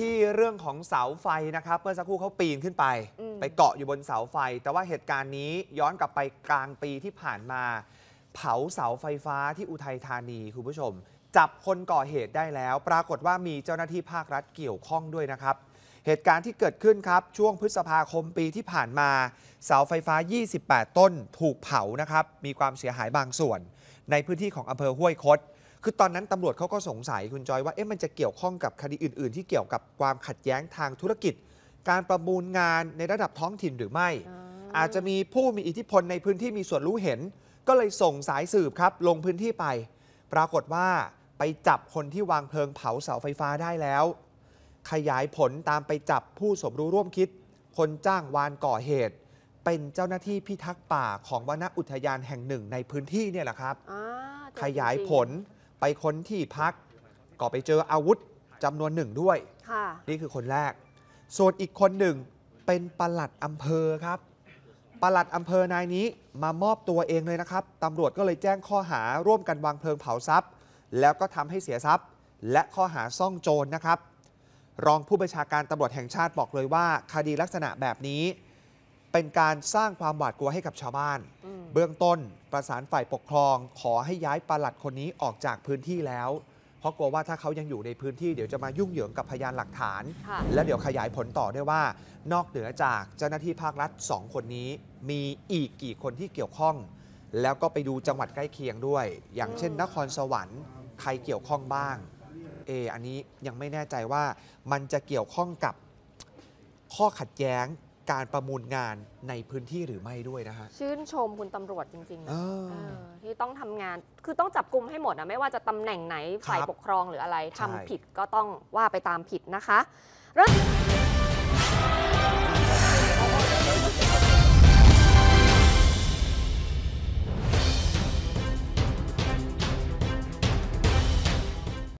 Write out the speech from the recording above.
ที่เรื่องของเสาไฟนะครับเมื่อสักครู่เขาปีนขึ้นไป ไปเกาะอยู่บนเสาไฟ แต่ว่าเหตุการณ์นี้ย้อนกลับไปกลางปีที่ผ่านมา เผาเสาไฟฟ้าที่อุทัยธานีคุณผู้ชม จับคนก่อเหตุได้แล้วปรากฏว่ามีเจ้าหน้าที่ภาครัฐเกี่ยวข้องด้วยนะครับ เหตุการณ์ที่เกิดขึ้นครับช่วงพฤษภาคมปีที่ผ่านมา เสาไฟฟ้า 28 ต้นถูกเผานะครับมีความเสียหายบางส่วน ในพื้นที่ของอำเภอห้วยคดคือตอนนั้นตำรวจเขาก็สงสัยคุณจอยว่าเอ๊ะมันจะเกี่ยวข้องกับคดีอื่นๆ ที่เกี่ยวกับความขัดแย้งทางธุรกิจ การประมูลงานในระดับท้องถิ่นหรือไม่ อาจจะมีผู้มีอิทธิพลในพื้นที่มีส่วนรู้เห็น ก็เลยส่งสายสืบครับลงพื้นที่ไป ปรากฏว่าไปจับคนที่วางเพลิงเผาเสาไฟฟ้าได้แล้ว ขยายผลตามไปจับผู้สมรู้ร่วมคิด คนจ้างวานก่อเหตุ เป็นเจ้าหน้าที่พิทักษ์ป่าของวนอุทยานแห่งหนึ่งในพื้นที่เนี่ยแหละครับขยายผลไปค้นที่พักก็ไปเจออาวุธจำนวนหนึ่งด้วยนี่คือคนแรก ส่วนอีกคนหนึ่งเป็นปลัดอำเภอครับ ปลัดอำเภอนายนี้มามอบตัวเองเลยนะครับ ตำรวจก็เลยแจ้งข้อหาร่วมกันวางเพลิงเผาทรัพย์ แล้วก็ทำให้เสียทรัพย์ และข้อหาซ่องโจรนนะครับ รองผู้บัญชาการตำรวจแห่งชาติบอกเลยว่า คดีลักษณะแบบนี้เป็นการสร้างความหวาดกลัวให้กับชาวบ้าน เบื้องต้นประสานฝ่ายปกครองขอให้ย้ายปลัดคนนี้ออกจากพื้นที่แล้ว เพราะกลัวว่าถ้าเขายังอยู่ในพื้นที่เดี๋ยวจะมายุ่งเหยิงกับพยานหลักฐาน และเดี๋ยวขยายผลต่อด้วยว่า นอกเหนือจากเจ้าหน้าที่ภาครัฐ 2 คนนี้มีอีกกี่คนที่เกี่ยวข้อง แล้วก็ไปดูจังหวัดใกล้เคียงด้วย อย่างเช่น นครสวรรค์ใครเกี่ยวข้องบ้างเอออันนี้ยังไม่แน่ใจว่ามันจะเกี่ยวข้องกับข้อขัดแย้งการประมูลงานในพื้นที่หรือไม่ด้วยนะฮะ ชื่นชมคุณตำรวจจริงๆนะที่ต้องทำงานคือต้องจับกลุ่มให้หมดนะไม่ว่าจะตำแหน่งไหนฝ่ายปกครองหรืออะไรทำทำผิดก็ต้องว่าไปตามผิดนะคะ เรื่อง